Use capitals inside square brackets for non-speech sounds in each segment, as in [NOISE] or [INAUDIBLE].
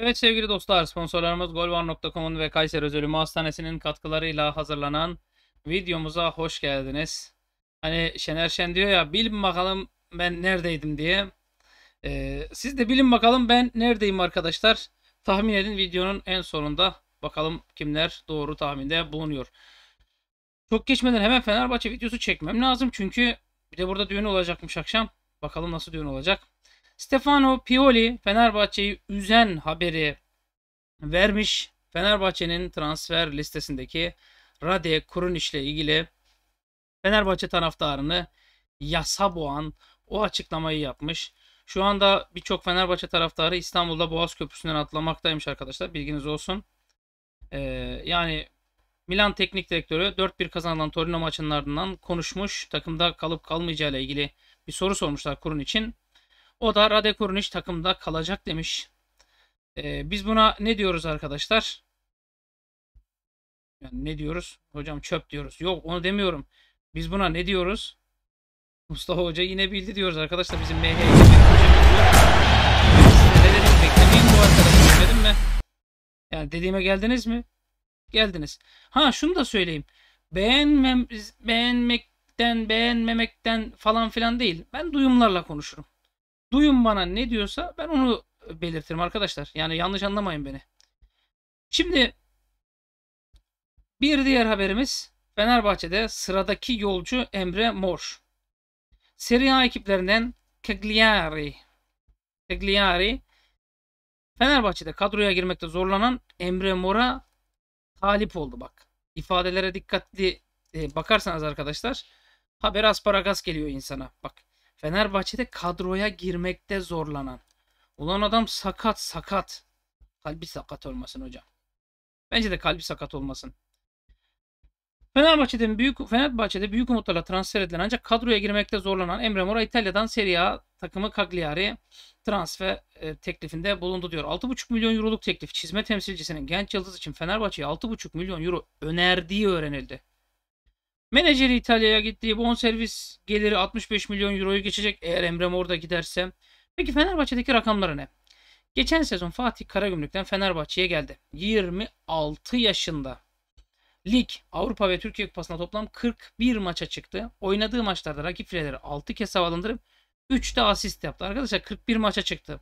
Evet sevgili dostlar sponsorlarımız golvan.com'un ve Kayseri Özel Ümü Hastanesi'nin katkılarıyla hazırlanan videomuza hoş geldiniz. Hani Şener Şen diyor ya bilin bakalım ben neredeydim diye. Ee, siz de bilin bakalım ben neredeyim arkadaşlar. Tahmin edin videonun en sonunda bakalım kimler doğru tahminde bulunuyor. Çok geçmeden hemen Fenerbahçe videosu çekmem lazım çünkü bir de burada düğün olacakmış akşam. Bakalım nasıl düğün olacak. Stefano Pioli Fenerbahçe'yi üzen haberi vermiş. Fenerbahçe'nin transfer listesindeki Rade Kurun ile ilgili Fenerbahçe taraftarını yasa boğan o açıklamayı yapmış. Şu anda birçok Fenerbahçe taraftarı İstanbul'da Boğaz Köprüsü'nden atlamaktaymış arkadaşlar. Bilginiz olsun. Ee, yani Milan Teknik Direktörü 4-1 kazanılan Torino maçının ardından konuşmuş. Takımda kalıp kalmayacağı ile ilgili bir soru sormuşlar kurun için. O da Rade Kurniş takımda kalacak demiş. Ee, biz buna ne diyoruz arkadaşlar? Yani ne diyoruz? Hocam çöp diyoruz. Yok onu demiyorum. Biz buna ne diyoruz? Mustafa Hoca yine bildi diyoruz arkadaşlar. Bizim MH'ye Size dedim beklemeyin bu arkadaşlar dedim mi? Yani dediğime geldiniz mi? Geldiniz. Ha şunu da söyleyeyim. Beğenmem, beğenmekten, beğenmemekten falan filan değil. Ben duyumlarla konuşurum. Duyun bana ne diyorsa ben onu belirtirim arkadaşlar. Yani yanlış anlamayın beni. Şimdi bir diğer haberimiz Fenerbahçe'de sıradaki yolcu Emre Mor. Serie A ekiplerinden Cagliari. Cagliari Fenerbahçe'de kadroya girmekte zorlanan Emre Mor'a talip oldu bak. İfadelere dikkatli e, bakarsanız arkadaşlar haber asparagas geliyor insana. Bak Fenerbahçe'de kadroya girmekte zorlanan. Ulan adam sakat sakat. Kalbi sakat olmasın hocam. Bence de kalbi sakat olmasın. Fenerbahçe'de büyük Fenerbahçe'de büyük umutlarla transfer edilen ancak kadroya girmekte zorlanan Emre Mora İtalya'dan Serie A takımı Cagliari transfer e, teklifinde bulundu diyor. 6,5 milyon euroluk teklif çizme temsilcisinin genç yıldız için Fenerbahçe'ye 6,5 milyon euro önerdiği öğrenildi. Menajeri İtalya'ya gitti. Bonservis geliri 65 milyon euroyu geçecek eğer Emre Mor da giderse. Peki Fenerbahçe'deki rakamları ne? Geçen sezon Fatih Karagümrük'ten Fenerbahçe'ye geldi. 26 yaşında. Lig, Avrupa ve Türkiye Kupası'nda toplam 41 maça çıktı. Oynadığı maçlarda rakip fileleri 6 kez havalandırıp 3 de asist yaptı. Arkadaşlar 41 maça çıktı.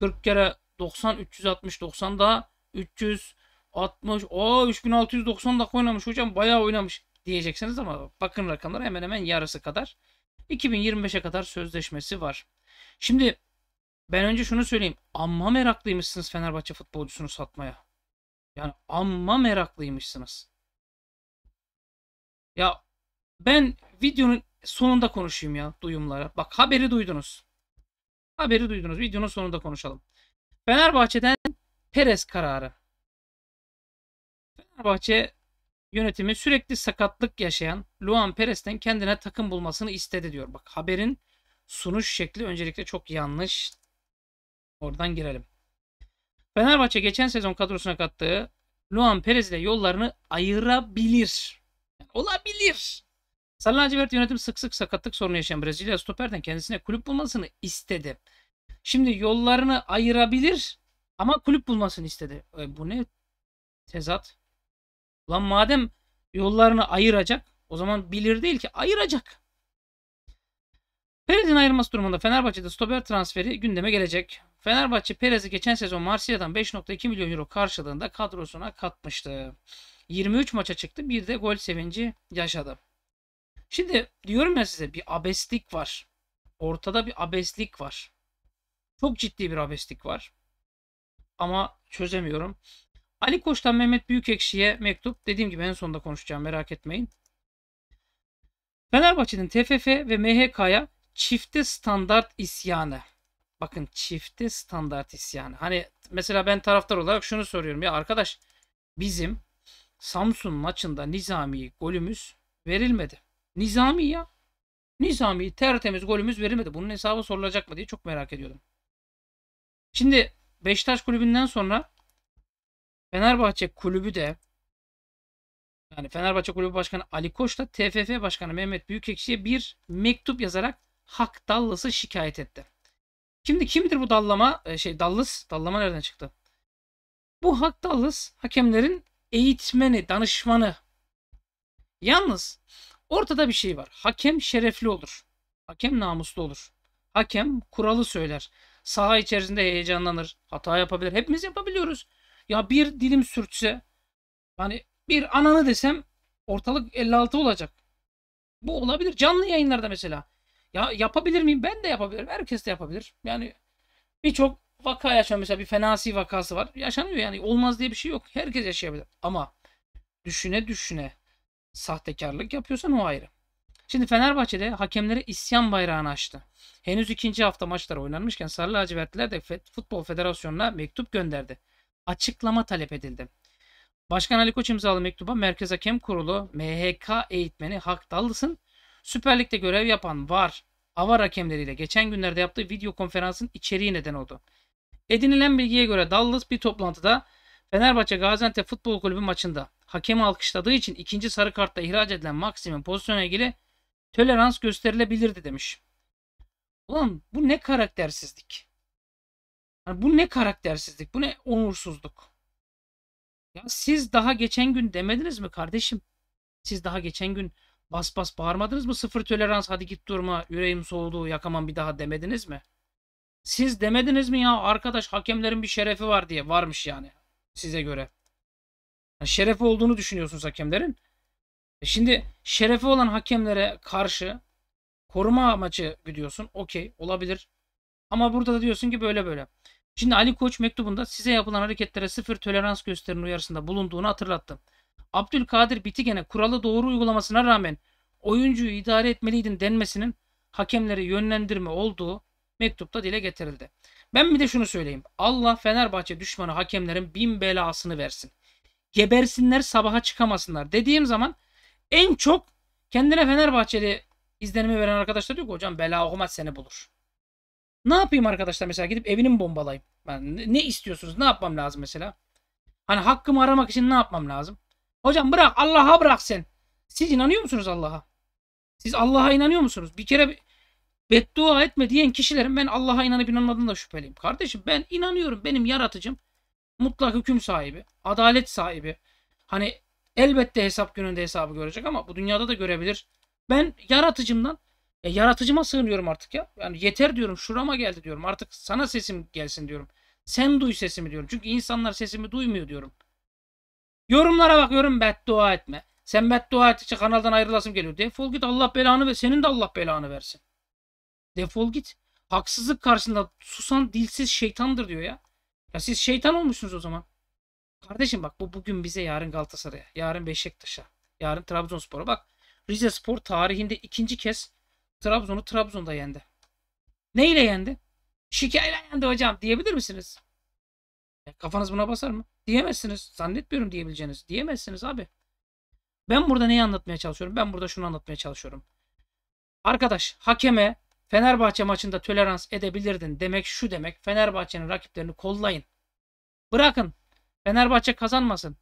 40 kere 90, 360, 90 daha 360. O 3690 dakika oynamış hocam. Bayağı oynamış diyeceksiniz ama bakın rakamlara hemen hemen yarısı kadar. 2025'e kadar sözleşmesi var. Şimdi ben önce şunu söyleyeyim. Amma meraklıymışsınız Fenerbahçe futbolcusunu satmaya. Yani amma meraklıymışsınız. Ya ben videonun sonunda konuşayım ya duyumlara. Bak haberi duydunuz. Haberi duydunuz. Videonun sonunda konuşalım. Fenerbahçe'den Perez kararı. Fenerbahçe yönetimi sürekli sakatlık yaşayan Luan Perez'ten kendine takım bulmasını istedi diyor. Bak haberin sunuş şekli öncelikle çok yanlış. Oradan girelim. Fenerbahçe geçen sezon kadrosuna kattığı Luan Perez ile yollarını ayırabilir. Yani olabilir. Sarı lacivert yönetim sık sık sakatlık sorunu yaşayan Brezilya stoperden kendisine kulüp bulmasını istedi. Şimdi yollarını ayırabilir ama kulüp bulmasını istedi. E, bu ne tezat? Lan madem yollarını ayıracak o zaman bilir değil ki ayıracak. Perez'in ayrılması durumunda Fenerbahçe'de stoper transferi gündeme gelecek. Fenerbahçe Perez'i geçen sezon Marsilya'dan 5.2 milyon euro karşılığında kadrosuna katmıştı. 23 maça çıktı bir de gol sevinci yaşadı. Şimdi diyorum ya size bir abeslik var. Ortada bir abeslik var. Çok ciddi bir abeslik var. Ama çözemiyorum. Ali Koç'tan Mehmet Büyükekşi'ye mektup. Dediğim gibi en sonunda konuşacağım merak etmeyin. Fenerbahçe'nin TFF ve MHK'ya çifte standart isyanı. Bakın çifte standart isyanı. Hani mesela ben taraftar olarak şunu soruyorum ya arkadaş bizim Samsun maçında Nizami golümüz verilmedi. Nizami ya. Nizami tertemiz golümüz verilmedi. Bunun hesabı sorulacak mı diye çok merak ediyordum. Şimdi Beşiktaş kulübünden sonra Fenerbahçe kulübü de yani Fenerbahçe Kulübü Başkanı Ali Koç da TFF Başkanı Mehmet Büyükekşi'ye bir mektup yazarak hak dallası şikayet etti. Şimdi kimdir bu dallama? E, şey dallıs, dallama nereden çıktı? Bu hak dallız hakemlerin eğitmeni, danışmanı. Yalnız ortada bir şey var. Hakem şerefli olur. Hakem namuslu olur. Hakem kuralı söyler. Saha içerisinde heyecanlanır. Hata yapabilir. Hepimiz yapabiliyoruz. Ya bir dilim sürtse hani bir ananı desem ortalık 56 olacak. Bu olabilir. Canlı yayınlarda mesela. Ya yapabilir miyim? Ben de yapabilirim. Herkes de yapabilir. Yani birçok vaka yaşanıyor. Mesela bir fenasi vakası var. Yaşanıyor yani. Olmaz diye bir şey yok. Herkes yaşayabilir. Ama düşüne düşüne sahtekarlık yapıyorsan o ayrı. Şimdi Fenerbahçe'de hakemlere isyan bayrağını açtı. Henüz ikinci hafta maçları oynanmışken Sarı Lacivertliler de Futbol Federasyonu'na mektup gönderdi açıklama talep edildi. Başkan Ali Koç imzalı mektuba Merkez Hakem Kurulu MHK eğitmeni Hak Dallıs'ın Süper Lig'de görev yapan VAR, AVAR hakemleriyle geçen günlerde yaptığı video konferansın içeriği neden oldu. Edinilen bilgiye göre Dallas bir toplantıda Fenerbahçe Gaziantep Futbol Kulübü maçında hakemi alkışladığı için ikinci sarı kartta ihraç edilen Maxim'in pozisyona ilgili tolerans gösterilebilirdi demiş. Ulan bu ne karaktersizlik? Hani bu ne karaktersizlik? Bu ne onursuzluk? Ya siz daha geçen gün demediniz mi kardeşim? Siz daha geçen gün bas bas bağırmadınız mı? Sıfır tolerans hadi git durma yüreğim soğudu yakamam bir daha demediniz mi? Siz demediniz mi ya arkadaş hakemlerin bir şerefi var diye varmış yani size göre. Yani şerefi olduğunu düşünüyorsunuz hakemlerin. E şimdi şerefi olan hakemlere karşı koruma amacı gidiyorsun. Okey olabilir. Ama burada da diyorsun ki böyle böyle. Şimdi Ali Koç mektubunda size yapılan hareketlere sıfır tolerans gösterin uyarısında bulunduğunu hatırlattı. Abdülkadir Bitigen'e kuralı doğru uygulamasına rağmen oyuncuyu idare etmeliydin denmesinin hakemleri yönlendirme olduğu mektupta dile getirildi. Ben bir de şunu söyleyeyim. Allah Fenerbahçe düşmanı hakemlerin bin belasını versin. Gebersinler sabaha çıkamasınlar dediğim zaman en çok kendine Fenerbahçeli izlenimi veren arkadaşlar diyor ki hocam bela okumaz seni bulur. Ne yapayım arkadaşlar mesela gidip evini mi bombalayayım? Ben ne istiyorsunuz? Ne yapmam lazım mesela? Hani hakkımı aramak için ne yapmam lazım? Hocam bırak Allah'a bırak sen. Siz inanıyor musunuz Allah'a? Siz Allah'a inanıyor musunuz? Bir kere beddua etme diyen kişilerin ben Allah'a inanıp inanmadığını da şüpheliyim. Kardeşim ben inanıyorum. Benim yaratıcım mutlak hüküm sahibi, adalet sahibi. Hani elbette hesap gününde hesabı görecek ama bu dünyada da görebilir. Ben yaratıcımdan e, yaratıcıma sığınıyorum artık ya. Yani yeter diyorum şurama geldi diyorum. Artık sana sesim gelsin diyorum. Sen duy sesimi diyorum. Çünkü insanlar sesimi duymuyor diyorum. Yorumlara bakıyorum beddua etme. Sen beddua ettikçe kanaldan ayrılasım geliyor. Defol git Allah belanı ve senin de Allah belanı versin. Defol git. Haksızlık karşısında susan dilsiz şeytandır diyor ya. Ya siz şeytan olmuşsunuz o zaman. Kardeşim bak bu bugün bize yarın Galatasaray'a, yarın Beşiktaş'a, yarın Trabzonspor'a bak. Rize Spor tarihinde ikinci kez Trabzon'u Trabzon'da yendi. Ne ile yendi? Şikeyle yendi hocam diyebilir misiniz? E, kafanız buna basar mı? Diyemezsiniz. Zannetmiyorum diyebileceğiniz. Diyemezsiniz abi. Ben burada neyi anlatmaya çalışıyorum? Ben burada şunu anlatmaya çalışıyorum. Arkadaş hakeme Fenerbahçe maçında tolerans edebilirdin demek şu demek. Fenerbahçe'nin rakiplerini kollayın. Bırakın. Fenerbahçe kazanmasın.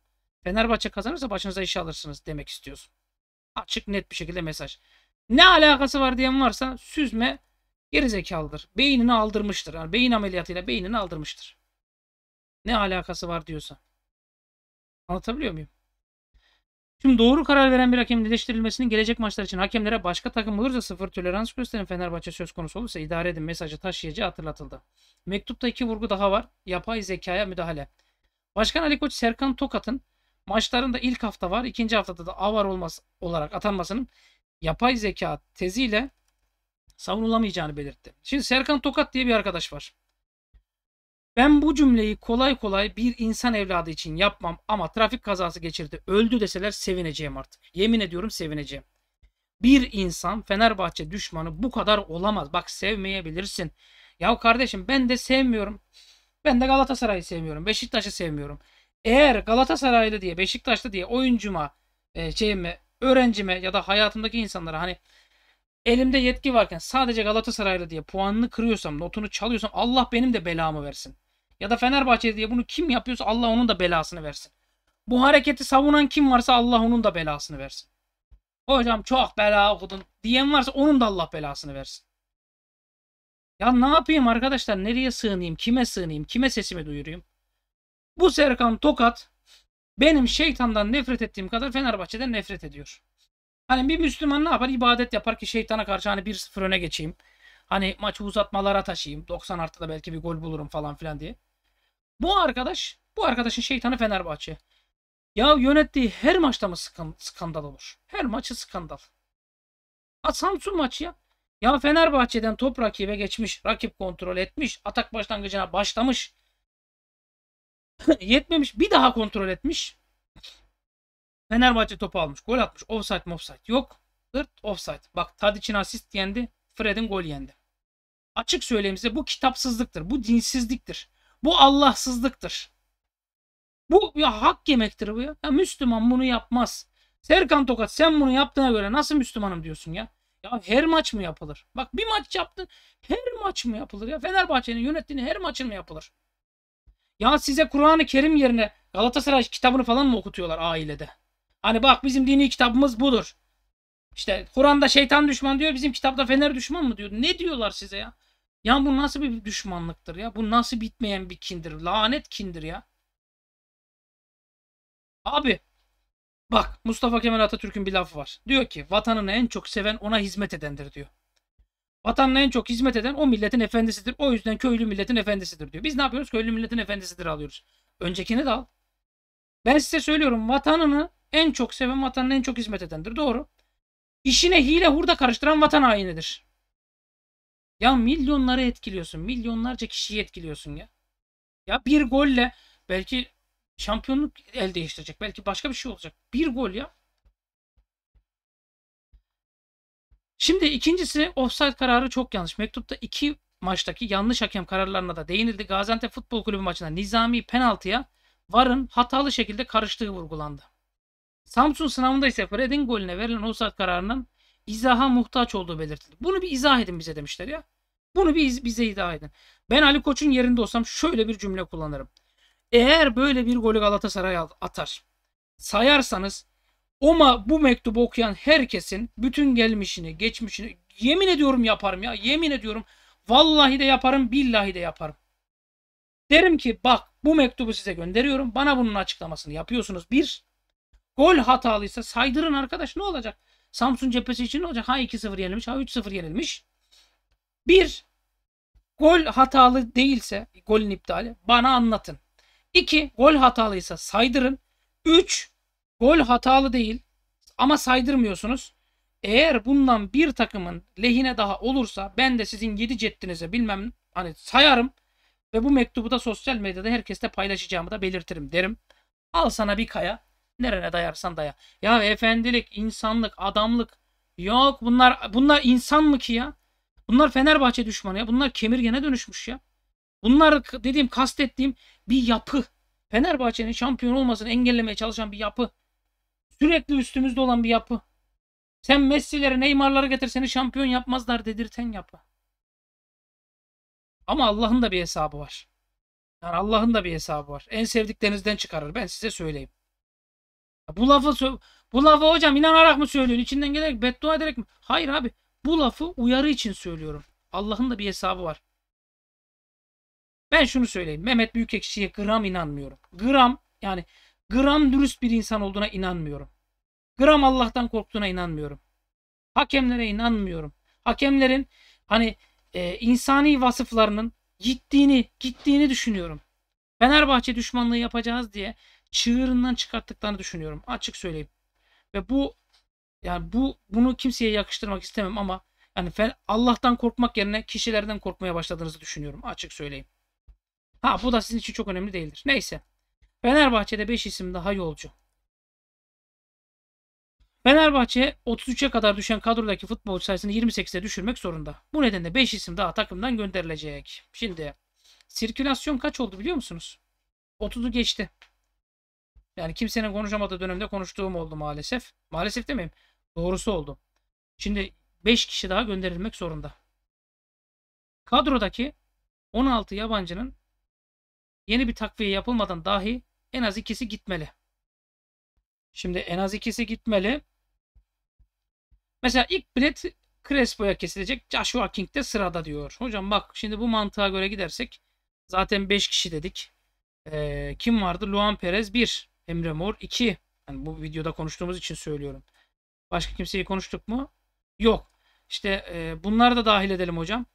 Fenerbahçe kazanırsa başınıza iş alırsınız demek istiyorsun. Açık net bir şekilde mesaj. Ne alakası var diyen varsa süzme gerizekalıdır. Beynini aldırmıştır. Yani beyin ameliyatıyla beynini aldırmıştır. Ne alakası var diyorsa. Anlatabiliyor muyum? Şimdi doğru karar veren bir hakemin eleştirilmesinin gelecek maçlar için hakemlere başka takım olursa sıfır tolerans gösterin Fenerbahçe söz konusu olursa idare edin mesajı taşıyıcı hatırlatıldı. Mektupta iki vurgu daha var. Yapay zekaya müdahale. Başkan Ali Koç Serkan Tokat'ın maçlarında ilk hafta var, ikinci haftada da avar olmaz olarak atanmasının yapay zeka teziyle savunulamayacağını belirtti. Şimdi Serkan Tokat diye bir arkadaş var. Ben bu cümleyi kolay kolay bir insan evladı için yapmam ama trafik kazası geçirdi öldü deseler sevineceğim artık. Yemin ediyorum sevineceğim. Bir insan Fenerbahçe düşmanı bu kadar olamaz. Bak sevmeyebilirsin. Ya kardeşim ben de sevmiyorum. Ben de Galatasaray'ı sevmiyorum. Beşiktaş'ı sevmiyorum. Eğer Galatasaraylı diye Beşiktaşlı diye oyuncuma e, şeyimi öğrencime ya da hayatımdaki insanlara hani elimde yetki varken sadece Galatasaraylı diye puanını kırıyorsam, notunu çalıyorsam Allah benim de belamı versin. Ya da Fenerbahçe diye bunu kim yapıyorsa Allah onun da belasını versin. Bu hareketi savunan kim varsa Allah onun da belasını versin. Hocam çok bela okudun diyen varsa onun da Allah belasını versin. Ya ne yapayım arkadaşlar? Nereye sığınayım? Kime sığınayım? Kime sesimi duyurayım? Bu Serkan Tokat benim şeytandan nefret ettiğim kadar Fenerbahçe'den nefret ediyor. Hani bir Müslüman ne yapar? İbadet yapar ki şeytana karşı hani 1-0 öne geçeyim. Hani maçı uzatmalara taşıyayım. 90 artıda belki bir gol bulurum falan filan diye. Bu arkadaş, bu arkadaşın şeytanı Fenerbahçe. Ya yönettiği her maçta mı skandal olur? Her maçı skandal. Ha Samsun maçı ya. Ya Fenerbahçe'den top rakibe geçmiş, rakip kontrol etmiş, atak başlangıcına başlamış. [LAUGHS] Yetmemiş bir daha kontrol etmiş. Fenerbahçe topu almış. Gol atmış. Offside offside yok. Dırt offside. Bak Tadic'in asist yendi. Fred'in gol yendi. Açık söyleyeyim size bu kitapsızlıktır. Bu dinsizliktir. Bu Allahsızlıktır. Bu ya hak yemektir bu ya. ya Müslüman bunu yapmaz. Serkan Tokat sen bunu yaptığına göre nasıl Müslümanım diyorsun ya? Ya her maç mı yapılır? Bak bir maç yaptın her maç mı yapılır ya? Fenerbahçe'nin yönettiğini her maçın mı yapılır? Ya size Kur'an-ı Kerim yerine Galatasaray kitabını falan mı okutuyorlar ailede? Hani bak bizim dini kitabımız budur. İşte Kur'an'da şeytan düşman diyor bizim kitapta fener düşman mı diyor. Ne diyorlar size ya? Ya bu nasıl bir düşmanlıktır ya? Bu nasıl bitmeyen bir kindir? Lanet kindir ya. Abi bak Mustafa Kemal Atatürk'ün bir lafı var. Diyor ki vatanını en çok seven ona hizmet edendir diyor. Vatanına en çok hizmet eden o milletin efendisidir. O yüzden köylü milletin efendisidir diyor. Biz ne yapıyoruz? Köylü milletin efendisidir alıyoruz. Öncekini de al. Ben size söylüyorum vatanını en çok seven vatanına en çok hizmet edendir. Doğru. İşine hile hurda karıştıran vatan hainidir. Ya milyonları etkiliyorsun. Milyonlarca kişiyi etkiliyorsun ya. Ya bir golle belki şampiyonluk el değiştirecek. Belki başka bir şey olacak. Bir gol ya. Şimdi ikincisi offside kararı çok yanlış. Mektupta iki maçtaki yanlış hakem kararlarına da değinildi. Gaziantep Futbol Kulübü maçında Nizami penaltıya VAR'ın hatalı şekilde karıştığı vurgulandı. Samsun sınavında ise Fred'in golüne verilen offside kararının izaha muhtaç olduğu belirtildi. Bunu bir izah edin bize demişler ya. Bunu bir bize izah edin. Ben Ali Koç'un yerinde olsam şöyle bir cümle kullanırım. Eğer böyle bir golü Galatasaray atar, sayarsanız Oma bu mektubu okuyan herkesin bütün gelmişini, geçmişini yemin ediyorum yaparım ya. Yemin ediyorum. Vallahi de yaparım, billahi de yaparım. Derim ki bak bu mektubu size gönderiyorum. Bana bunun açıklamasını yapıyorsunuz. Bir, gol hatalıysa saydırın arkadaş ne olacak? Samsun cephesi için ne olacak? Ha 2-0 yenilmiş, ha 3-0 yenilmiş. Bir, gol hatalı değilse golün iptali bana anlatın. İki, gol hatalıysa saydırın. Üç, Gol hatalı değil ama saydırmıyorsunuz. Eğer bundan bir takımın lehine daha olursa ben de sizin 7 cettinize bilmem hani sayarım ve bu mektubu da sosyal medyada herkeste paylaşacağımı da belirtirim derim. Al sana bir kaya nerene dayarsan daya. Ya efendilik, insanlık, adamlık yok bunlar bunlar insan mı ki ya? Bunlar Fenerbahçe düşmanı ya. Bunlar kemirgene dönüşmüş ya. Bunlar dediğim kastettiğim bir yapı. Fenerbahçe'nin şampiyon olmasını engellemeye çalışan bir yapı. Sürekli üstümüzde olan bir yapı. Sen Messi'lere, Neymar'ları getir seni şampiyon yapmazlar dedirten yapı. Ama Allah'ın da bir hesabı var. Yani Allah'ın da bir hesabı var. En sevdiklerinizden çıkarır. Ben size söyleyeyim. Bu lafı bu lafı hocam inanarak mı söylüyorsun? İçinden gelerek beddua ederek mi? Hayır abi. Bu lafı uyarı için söylüyorum. Allah'ın da bir hesabı var. Ben şunu söyleyeyim. Mehmet Büyükekşi'ye gram inanmıyorum. Gram yani gram dürüst bir insan olduğuna inanmıyorum. Gram Allah'tan korktuğuna inanmıyorum. Hakemlere inanmıyorum. Hakemlerin hani e, insani vasıflarının gittiğini, gittiğini düşünüyorum. Fenerbahçe düşmanlığı yapacağız diye çığırından çıkarttıklarını düşünüyorum. Açık söyleyeyim. Ve bu yani bu bunu kimseye yakıştırmak istemem ama yani Allah'tan korkmak yerine kişilerden korkmaya başladığınızı düşünüyorum. Açık söyleyeyim. Ha bu da sizin için çok önemli değildir. Neyse. Fenerbahçe'de 5 isim daha yolcu. Fenerbahçe 33'e kadar düşen kadrodaki futbol sayısını 28'e düşürmek zorunda. Bu nedenle 5 isim daha takımdan gönderilecek. Şimdi sirkülasyon kaç oldu biliyor musunuz? 30'u geçti. Yani kimsenin konuşamadığı dönemde konuştuğum oldu maalesef. Maalesef demeyeyim. Doğrusu oldu. Şimdi 5 kişi daha gönderilmek zorunda. Kadrodaki 16 yabancının yeni bir takviye yapılmadan dahi en az ikisi gitmeli. Şimdi en az ikisi gitmeli. Mesela ilk bilet Crespo'ya kesilecek. Joshua King de sırada diyor. Hocam bak şimdi bu mantığa göre gidersek zaten 5 kişi dedik. Ee, kim vardı? Luan Perez 1. Emre Mor 2. Yani bu videoda konuştuğumuz için söylüyorum. Başka kimseyi konuştuk mu? Yok. İşte e, bunları da dahil edelim hocam.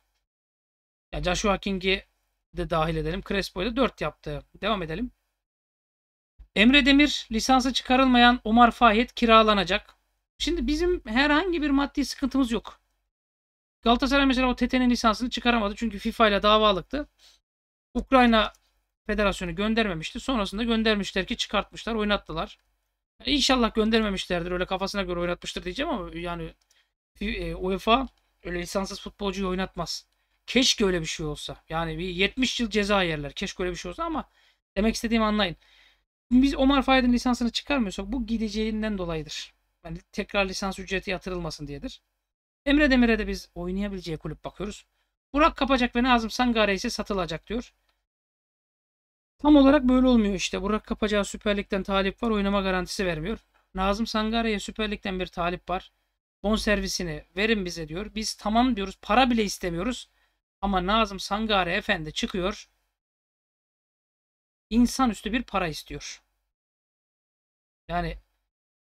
Yani Joshua King'i de dahil edelim. Crespo'yu da 4 yaptı. Devam edelim. Emre Demir lisansı çıkarılmayan Omar Fahit kiralanacak. Şimdi bizim herhangi bir maddi sıkıntımız yok. Galatasaray mesela o TT'nin lisansını çıkaramadı çünkü FIFA ile davalıktı. Ukrayna Federasyonu göndermemişti. Sonrasında göndermişler ki çıkartmışlar, oynattılar. Yani inşallah göndermemişlerdir. Öyle kafasına göre oynatmıştır diyeceğim ama yani e, UEFA öyle lisanssız futbolcuyu oynatmaz. Keşke öyle bir şey olsa. Yani bir 70 yıl ceza yerler. Keşke öyle bir şey olsa ama demek istediğimi anlayın. Biz Omar Fayad'ın lisansını çıkarmıyorsak bu gideceğinden dolayıdır. Yani tekrar lisans ücreti yatırılmasın diyedir. Emre Demir'e de biz oynayabileceği kulüp bakıyoruz. Burak Kapacak ve Nazım Sangare ise satılacak diyor. Tam olarak böyle olmuyor işte. Burak Kapacak'a Süper Lig'den talip var oynama garantisi vermiyor. Nazım Sangare'ye Süper Lig'den bir talip var. Bon servisini verin bize diyor. Biz tamam diyoruz para bile istemiyoruz. Ama Nazım Sangare Efendi çıkıyor insanüstü bir para istiyor. Yani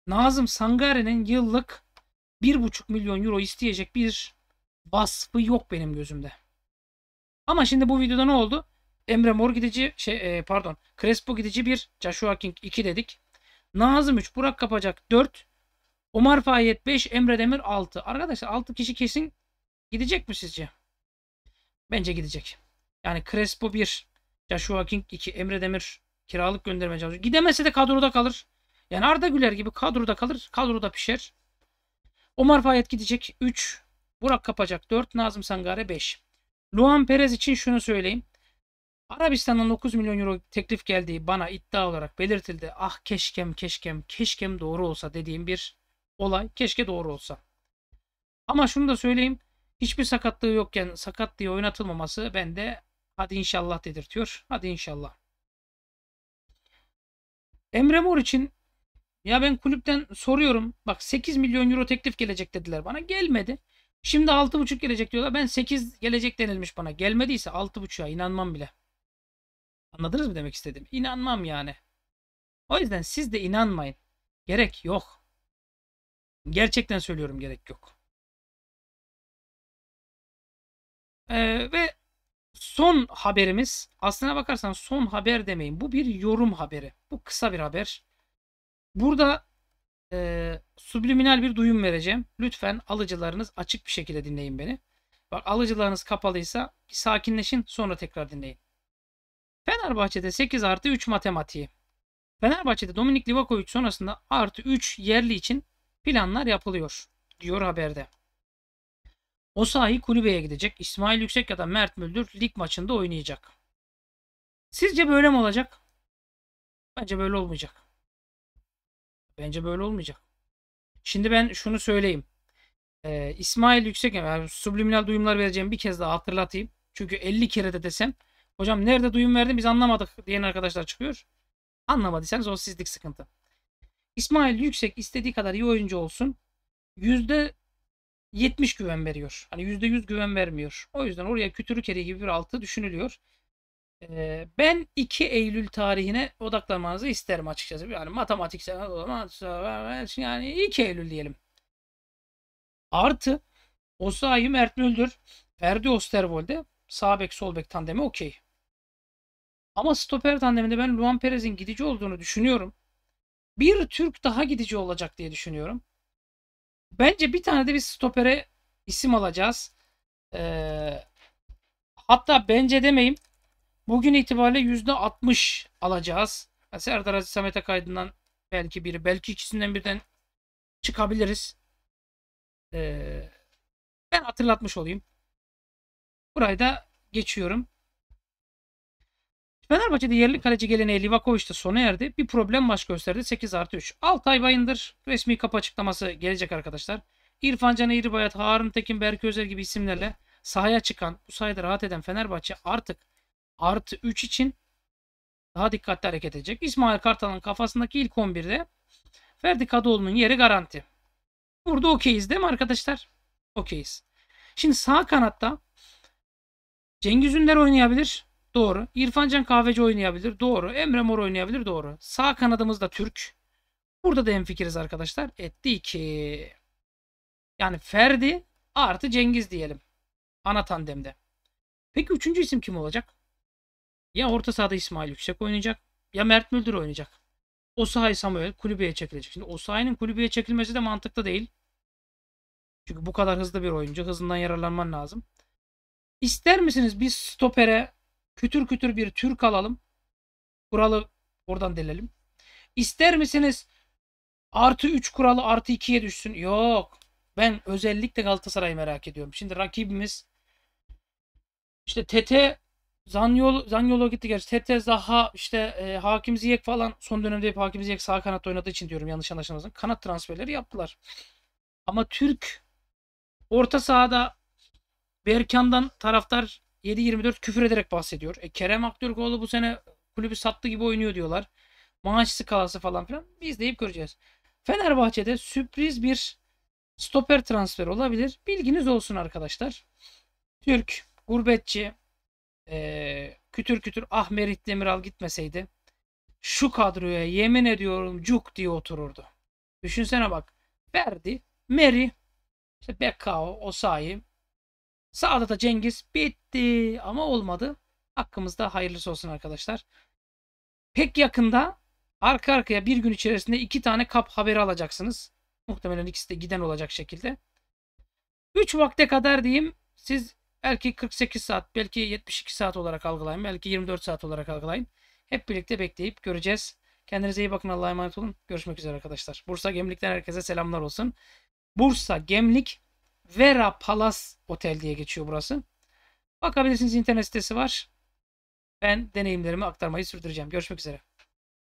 Nazım Sangare'nin yıllık 1,5 milyon euro isteyecek bir vasfı yok benim gözümde. Ama şimdi bu videoda ne oldu? Emre Mor gidici, şey e, pardon, Crespo gidici 1, Joshua King 2 dedik. Nazım 3, Burak Kapacak 4, Omar Fayet 5, Emre Demir 6. Arkadaşlar 6 kişi kesin gidecek mi sizce? Bence gidecek. Yani Crespo 1, Joshua King 2, Emre Demir kiralık göndermeye çalışıyor. Gidemese de kadroda kalır. Yani Arda Güler gibi kadroda kalır. Kadroda pişer. Omar Fayet gidecek 3. Burak kapacak 4. Nazım Sangare 5. Luan Perez için şunu söyleyeyim. Arabistan'dan 9 milyon euro teklif geldiği bana iddia olarak belirtildi. Ah keşkem keşkem keşkem doğru olsa dediğim bir olay. Keşke doğru olsa. Ama şunu da söyleyeyim. Hiçbir sakatlığı yokken sakat diye oynatılmaması bende Hadi inşallah dedirtiyor. Hadi inşallah. Emre Mor için ya ben kulüpten soruyorum. Bak 8 milyon euro teklif gelecek dediler bana. Gelmedi. Şimdi 6,5 gelecek diyorlar. Ben 8 gelecek denilmiş bana. Gelmediyse 6,5'a inanmam bile. Anladınız mı demek istedim? İnanmam yani. O yüzden siz de inanmayın. Gerek yok. Gerçekten söylüyorum gerek yok. Ee, ve Son haberimiz aslına bakarsan son haber demeyin. Bu bir yorum haberi. Bu kısa bir haber. Burada e, subliminal bir duyum vereceğim. Lütfen alıcılarınız açık bir şekilde dinleyin beni. Bak alıcılarınız kapalıysa bir sakinleşin sonra tekrar dinleyin. Fenerbahçe'de 8 artı 3 matematiği. Fenerbahçe'de Dominik Livakovic sonrasında artı 3 yerli için planlar yapılıyor diyor haberde. O sahi kulübeye gidecek. İsmail Yüksek ya da Mert Müldür lig maçında oynayacak. Sizce böyle mi olacak? Bence böyle olmayacak. Bence böyle olmayacak. Şimdi ben şunu söyleyeyim. Ee, İsmail Yüksek yani subliminal duyumlar vereceğim bir kez daha hatırlatayım. Çünkü 50 kere de desem hocam nerede duyum verdin biz anlamadık diyen arkadaşlar çıkıyor. Anlamadıysanız o sizlik sıkıntı. İsmail Yüksek istediği kadar iyi oyuncu olsun. Yüzde 70 güven veriyor. Hani %100 güven vermiyor. O yüzden oraya kütürük eriği gibi bir altı düşünülüyor. Ee, ben 2 Eylül tarihine odaklanmanızı isterim açıkçası. Yani matematiksel olarak yani 2 Eylül diyelim. Artı Osayi Mert Müldür, Ferdi Osterwolde sağ bek sol bek tandemi okey. Ama stoper tandeminde ben Luan Perez'in gidici olduğunu düşünüyorum. Bir Türk daha gidici olacak diye düşünüyorum. Bence bir tane de bir stopere isim alacağız. Ee, hatta bence demeyim. Bugün itibariyle %60 alacağız. Yani Serdar Aziz Samet Akaydın'dan belki biri, belki ikisinden birden çıkabiliriz. Ee, ben hatırlatmış olayım. Burayı da geçiyorum. Fenerbahçe'de yerli kaleci geleneği Livakovic'te sona erdi. Bir problem baş gösterdi. 8 artı 3. Altay Bayındır resmi kapı açıklaması gelecek arkadaşlar. İrfan Can Eğribayat, Harun Tekin, Berk Özel gibi isimlerle sahaya çıkan, bu sayede rahat eden Fenerbahçe artık artı 3 için daha dikkatli hareket edecek. İsmail Kartal'ın kafasındaki ilk 11'de Ferdi Kadıoğlu'nun yeri garanti. Burada okeyiz değil mi arkadaşlar? Okeyiz. Şimdi sağ kanatta Cengiz Ünder oynayabilir. Doğru. İrfancan Kahveci oynayabilir. Doğru. Emre Mor oynayabilir. Doğru. Sağ kanadımız da Türk. Burada da hemfikiriz arkadaşlar. Etti ki. Yani Ferdi artı Cengiz diyelim. Ana tandemde. Peki üçüncü isim kim olacak? Ya orta sahada İsmail Yüksek oynayacak ya Mert Müldür oynayacak. O Osahi Samuel kulübeye çekilecek. Şimdi O Osahi'nin kulübeye çekilmesi de mantıklı değil. Çünkü bu kadar hızlı bir oyuncu. Hızından yararlanman lazım. İster misiniz bir stopere kütür kütür bir Türk alalım. Kuralı oradan delelim. İster misiniz artı 3 kuralı artı 2'ye düşsün? Yok. Ben özellikle Galatasaray'ı merak ediyorum. Şimdi rakibimiz işte Tete Zanyol, Zanyolo gitti gerçi. Tete Zaha işte e, Hakim Ziyek falan son dönemde hep Hakim Ziyek sağ kanatta oynadığı için diyorum yanlış anlaşılmasın. Kanat transferleri yaptılar. Ama Türk orta sahada Berkan'dan taraftar 7-24 küfür ederek bahsediyor. E, Kerem Aktürkoğlu bu sene kulübü sattı gibi oynuyor diyorlar. Maaş kalası falan filan. Bir izleyip göreceğiz. Fenerbahçe'de sürpriz bir stoper transfer olabilir. Bilginiz olsun arkadaşlar. Türk, gurbetçi, e, kütür kütür ah Merit Demiral gitmeseydi şu kadroya yemin ediyorum cuk diye otururdu. Düşünsene bak. Verdi, Meri, işte Bekao, Osayi, Sağda da Cengiz bitti ama olmadı. Hakkımızda hayırlısı olsun arkadaşlar. Pek yakında arka arkaya bir gün içerisinde iki tane kap haberi alacaksınız. Muhtemelen ikisi de giden olacak şekilde. 3 vakte kadar diyeyim siz belki 48 saat belki 72 saat olarak algılayın belki 24 saat olarak algılayın. Hep birlikte bekleyip göreceğiz. Kendinize iyi bakın Allah'a emanet olun. Görüşmek üzere arkadaşlar. Bursa Gemlik'ten herkese selamlar olsun. Bursa Gemlik Vera Palace Otel diye geçiyor burası. Bakabilirsiniz internet sitesi var. Ben deneyimlerimi aktarmayı sürdüreceğim. Görüşmek üzere.